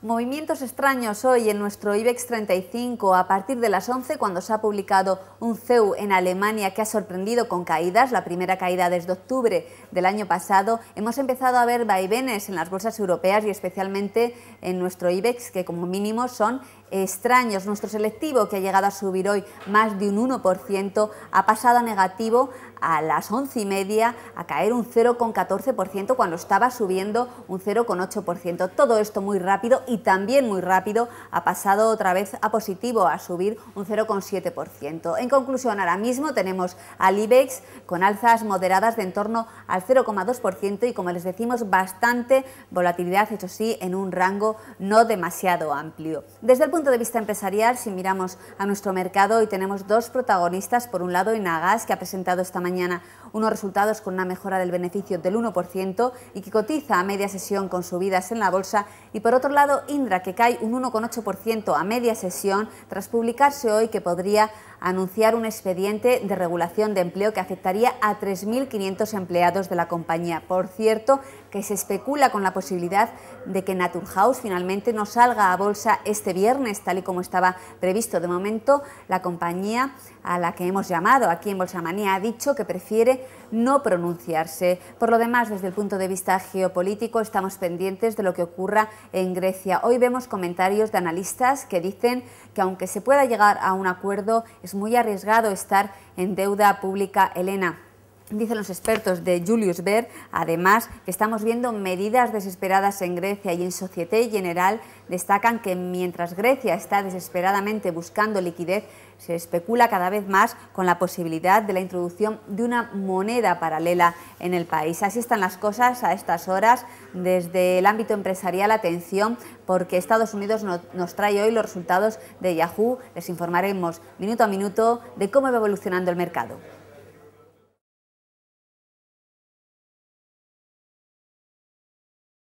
Movimientos extraños hoy en nuestro IBEX 35 a partir de las 11 cuando se ha publicado un CEU en Alemania que ha sorprendido con caídas, la primera caída desde octubre del año pasado. Hemos empezado a ver vaivenes en las bolsas europeas y especialmente en nuestro IBEX que como mínimo son extraños. Nuestro selectivo que ha llegado a subir hoy más de un 1% ha pasado a negativo a las once y media a caer un 0,14% cuando estaba subiendo un 0,8%. Todo esto muy rápido y también muy rápido ha pasado otra vez a positivo, a subir un 0,7%. En conclusión, ahora mismo tenemos al IBEX con alzas moderadas de en torno al 0,2% y como les decimos, bastante volatilidad, eso sí, en un rango no demasiado amplio. Desde el punto de vista empresarial, si miramos a nuestro mercado, hoy tenemos dos protagonistas, por un lado Inagas, que ha presentado esta mañana unos resultados con una mejora del beneficio del 1% y que cotiza a media sesión con subidas en la bolsa. Y por otro lado, Indra, que cae un 1,8% a media sesión tras publicarse hoy que podría anunciar un expediente de regulación de empleo que afectaría a 3.500 empleados de la compañía. Por cierto, que se especula con la posibilidad de que Naturhaus finalmente no salga a bolsa este viernes, tal y como estaba previsto. De momento, la compañía a la que hemos llamado aquí en Bolsa Manía ha dicho que que prefiere no pronunciarse. Por lo demás, desde el punto de vista geopolítico, estamos pendientes de lo que ocurra en Grecia. Hoy vemos comentarios de analistas que dicen que aunque se pueda llegar a un acuerdo, es muy arriesgado estar en deuda pública Elena. Dicen los expertos de Julius Baer, además, que estamos viendo medidas desesperadas en Grecia y en Societe General destacan que mientras Grecia está desesperadamente buscando liquidez, se especula cada vez más con la posibilidad de la introducción de una moneda paralela en el país. Así están las cosas a estas horas. Desde el ámbito empresarial, atención, porque Estados Unidos nos trae hoy los resultados de Yahoo. Les informaremos minuto a minuto de cómo va evolucionando el mercado.